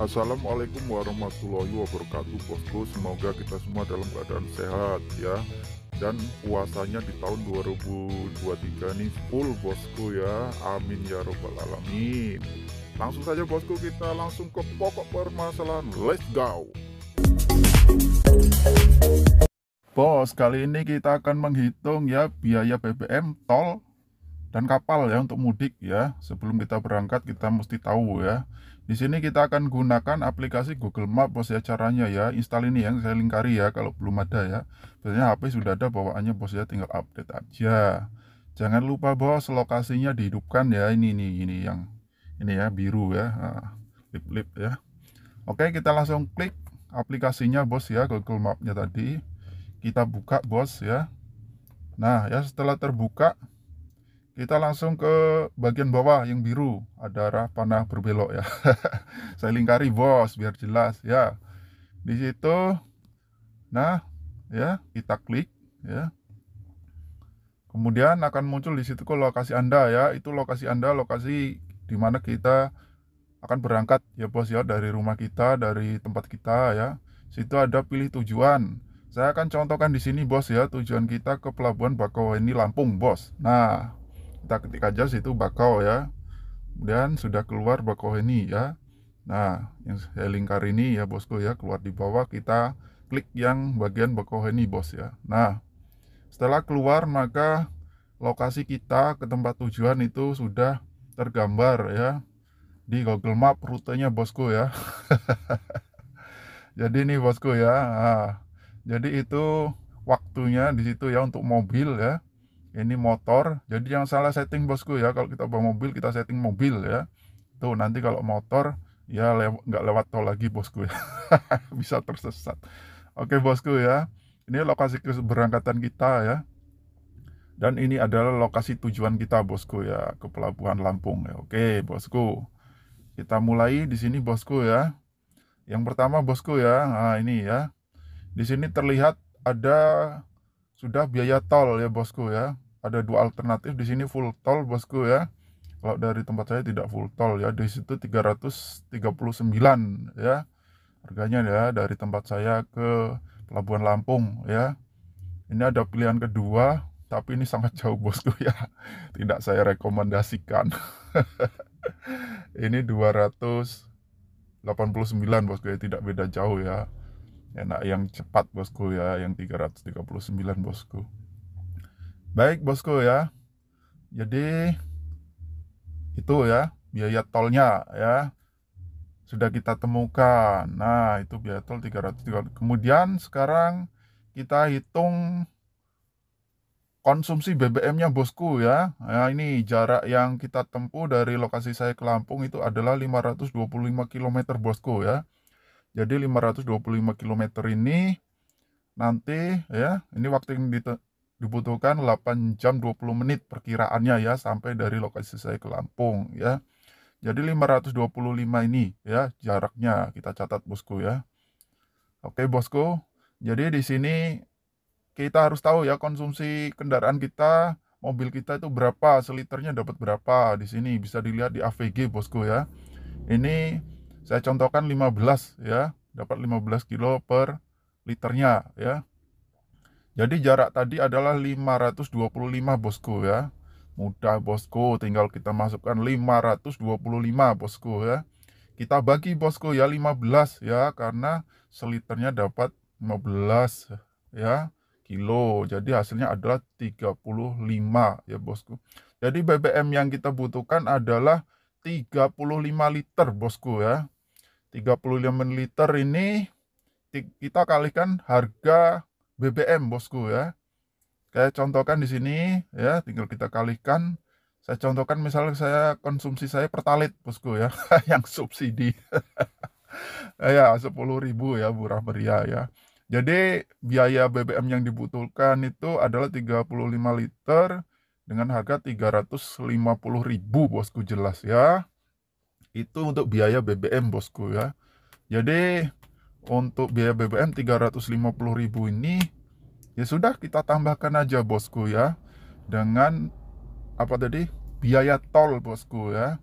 Assalamualaikum warahmatullahi wabarakatuh bosku semoga kita semua dalam keadaan sehat ya dan puasanya di tahun 2023 nih full bosku ya amin ya robbal alamin langsung saja bosku kita langsung ke pokok permasalahan let's go bos kali ini kita akan menghitung ya biaya BBM tol dan kapal ya untuk mudik ya sebelum kita berangkat kita mesti tahu ya di sini kita akan gunakan aplikasi Google Map bos ya caranya ya. Install ini yang saya lingkari ya kalau belum ada ya. Biasanya HP sudah ada bawaannya bos ya tinggal update aja. Jangan lupa bos lokasinya dihidupkan ya ini ini ini yang ini ya biru ya. Ah, lip lip ya. Oke, kita langsung klik aplikasinya bos ya Google Mapnya tadi. Kita buka bos ya. Nah, ya setelah terbuka kita langsung ke bagian bawah yang biru, ada arah panah berbelok ya. Saya lingkari bos biar jelas ya. Di situ nah ya, kita klik ya. Kemudian akan muncul di situ ke lokasi Anda ya. Itu lokasi Anda, lokasi di mana kita akan berangkat ya bos ya dari rumah kita, dari tempat kita ya. Situ ada pilih tujuan. Saya akan contohkan di sini bos ya, tujuan kita ke Pelabuhan Bakauheni Lampung bos. Nah, kita ketik aja situ bakau ya dan sudah keluar bakau ini ya nah yang saya lingkar ini ya bosku ya keluar di bawah kita klik yang bagian bakau ini bos ya nah setelah keluar maka lokasi kita ke tempat tujuan itu sudah tergambar ya di Google Map rutenya bosku ya jadi ini bosku ya nah, jadi itu waktunya di situ ya untuk mobil ya ini motor jadi yang salah setting bosku ya kalau kita bawa mobil kita setting mobil ya tuh nanti kalau motor ya lew lewat tol lagi bosku ya bisa tersesat oke bosku ya ini lokasi keberangkatan kita ya dan ini adalah lokasi tujuan kita bosku ya ke pelabuhan Lampung ya oke bosku kita mulai di sini bosku ya yang pertama bosku ya nah, ini ya di sini terlihat ada sudah biaya tol ya bosku ya. Ada dua alternatif di sini full tol bosku ya. Kalau dari tempat saya tidak full tol ya, di situ 339 ya. Harganya ya dari tempat saya ke Pelabuhan Lampung ya. Ini ada pilihan kedua, tapi ini sangat jauh bosku ya. Tidak saya rekomendasikan. ini 289 bosku ya, tidak beda jauh ya enak yang cepat bosku ya yang 339 bosku baik bosku ya jadi itu ya biaya tolnya ya sudah kita temukan nah itu biaya tol 330 kemudian sekarang kita hitung konsumsi BBM-nya bosku ya. Nah, ini jarak yang kita tempuh dari lokasi saya ke Lampung itu adalah 525 km bosku ya. Jadi 525 km ini nanti ya, ini waktu yang dibutuhkan 8 jam 20 menit perkiraannya ya sampai dari lokasi saya ke Lampung ya. Jadi 525 ini ya jaraknya kita catat bosku ya. Oke bosku, jadi di sini kita harus tahu ya konsumsi kendaraan kita, mobil kita itu berapa, seliternya dapat berapa. Di sini bisa dilihat di AVG bosku ya. Ini saya contohkan 15 ya, dapat 15 kilo per liternya ya. Jadi jarak tadi adalah 525 bosku ya. Mudah bosku, tinggal kita masukkan 525 bosku ya. Kita bagi bosku ya 15 ya karena seliternya dapat 15 ya kilo. Jadi hasilnya adalah 35 ya bosku. Jadi BBM yang kita butuhkan adalah 35 liter bosku ya. 35 liter ini kita kalikan harga BBM bosku ya. Kayak contohkan di sini ya, tinggal kita kalikan. Saya contohkan misalnya saya konsumsi saya pertalit bosku ya, yang subsidi. ya 10.000 ya murah meriah ya. Jadi biaya BBM yang dibutuhkan itu adalah 35 liter dengan harga 350.000 bosku jelas ya itu untuk biaya BBM bosku ya jadi untuk biaya BBM 350.000 ini ya sudah kita tambahkan aja bosku ya dengan apa tadi biaya tol bosku ya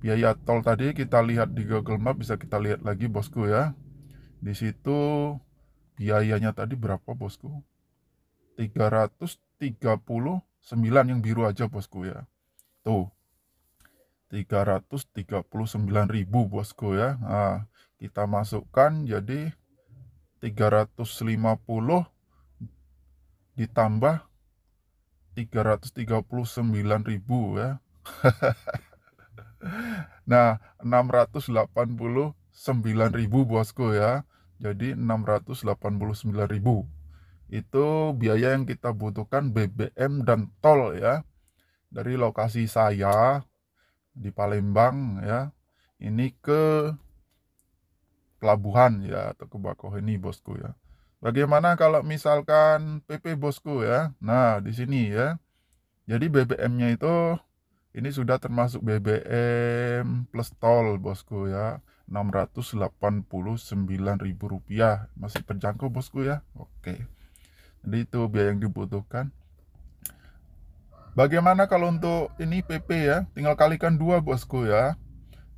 biaya tol tadi kita lihat di Google Map bisa kita lihat lagi bosku ya di situ biayanya tadi berapa bosku 339 yang biru aja bosku ya tuh 339.000 bosku ya nah, kita masukkan jadi 350 ditambah 339.000 ya nah 689.000 bosku ya jadi 689.000 itu biaya yang kita butuhkan BBM dan tol ya dari lokasi saya di Palembang ya ini ke pelabuhan ya atau ke ini bosku ya. Bagaimana kalau misalkan PP bosku ya? Nah, di sini ya. Jadi BBM-nya itu ini sudah termasuk BBM plus tol bosku ya. Rp689.000 masih terjangkau bosku ya. Oke. Jadi itu biaya yang dibutuhkan. Bagaimana kalau untuk ini PP ya? Tinggal kalikan dua bosku ya.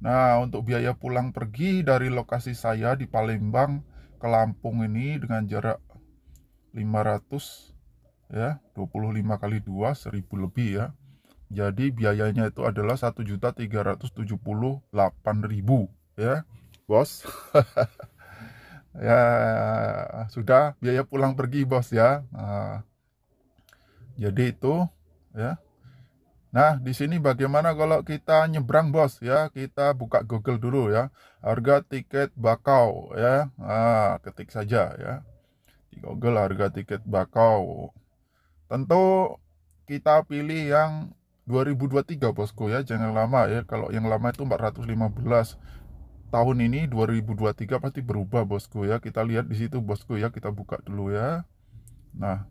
Nah, untuk biaya pulang pergi dari lokasi saya di Palembang ke Lampung ini dengan jarak 500 ya, 25 kali 2 1000 lebih ya. Jadi biayanya itu adalah 1.378.000 ya, Bos. ya, sudah biaya pulang pergi, Bos ya. Nah, jadi itu ya. Nah, di sini bagaimana kalau kita nyebrang bos ya, kita buka Google dulu ya. Harga tiket bakau ya. Nah, ketik saja ya. Di Google harga tiket bakau. Tentu kita pilih yang 2023 bosku ya, jangan lama ya. Kalau yang lama itu 415 tahun ini 2023 pasti berubah bosku ya. Kita lihat di situ bosku ya, kita buka dulu ya. Nah,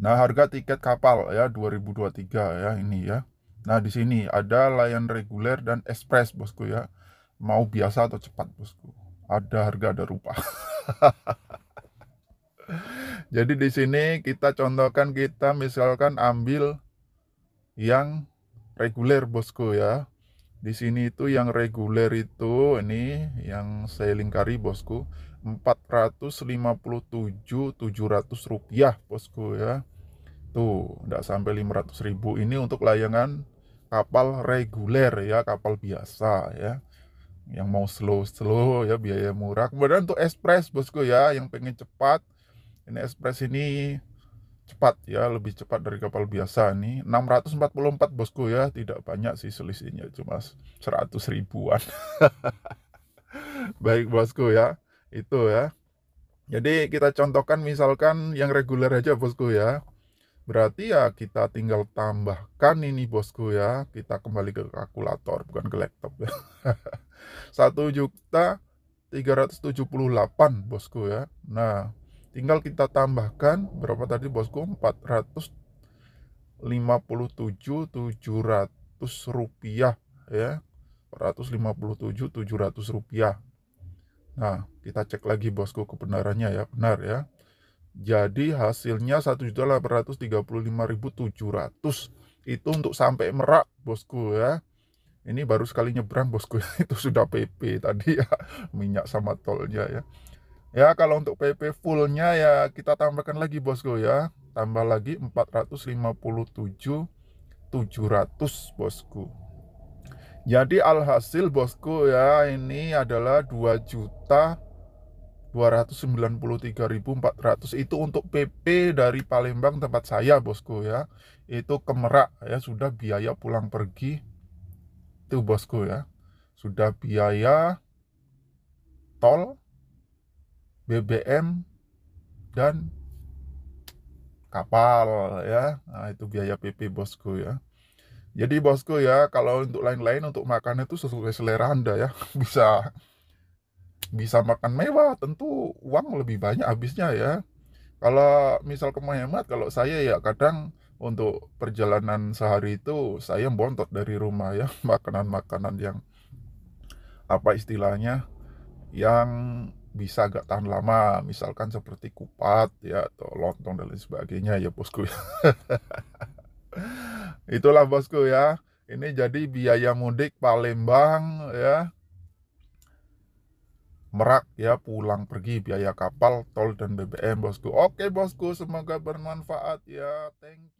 Nah, harga tiket kapal ya 2023 ya ini ya. Nah, di sini ada layan reguler dan ekspres, Bosku ya. Mau biasa atau cepat, Bosku. Ada harga ada rupa. Jadi di sini kita contohkan kita misalkan ambil yang reguler, Bosku ya. Di sini itu yang reguler itu ini yang saya lingkari, Bosku. 457.700 rupiah bosku ya Tuh, tidak sampai 500 ribu ini untuk layangan kapal reguler ya, kapal biasa ya. Yang mau slow-slow ya, biaya murah. Kemudian untuk ekspres bosku ya, yang pengen cepat. Ini ekspres ini cepat ya, lebih cepat dari kapal biasa nih. 644 bosku ya, tidak banyak sih selisihnya, cuma 100 ribuan. Baik bosku ya, itu ya. Jadi kita contohkan misalkan yang reguler aja bosku ya. Berarti ya kita tinggal tambahkan ini bosku ya. Kita kembali ke kalkulator bukan ke laptop ya. 1 juta delapan bosku ya. Nah, tinggal kita tambahkan berapa tadi bosku? empat ratus lima puluh tujuh tujuh ratus rupiah ya. lima puluh tujuh tujuh ratus rupiah. Nah, kita cek lagi bosku kebenarannya ya, benar ya. Jadi hasilnya 1.835.700 itu untuk sampai Merak, bosku ya. Ini baru sekali nyebrang bosku itu sudah PP tadi ya minyak sama tolnya ya. Ya kalau untuk PP fullnya ya kita tambahkan lagi bosku ya. Tambah lagi 457.700 bosku. Jadi alhasil bosku ya ini adalah 2 juta 293.400 itu untuk PP dari Palembang tempat saya bosku ya itu ke Merak ya sudah biaya pulang pergi itu bosku ya sudah biaya tol BBM dan kapal ya nah, itu biaya PP bosku ya jadi bosku ya kalau untuk lain-lain untuk makannya itu sesuai selera anda ya bisa bisa makan mewah tentu uang lebih banyak habisnya ya kalau misal ke hemat kalau saya ya kadang untuk perjalanan sehari itu saya bontot dari rumah ya makanan-makanan yang apa istilahnya yang bisa agak tahan lama misalkan seperti kupat ya atau lontong dan lain sebagainya ya bosku itulah bosku ya ini jadi biaya mudik Palembang ya Merak ya pulang pergi biaya kapal, tol dan BBM bosku. Oke bosku, semoga bermanfaat ya. Thank you.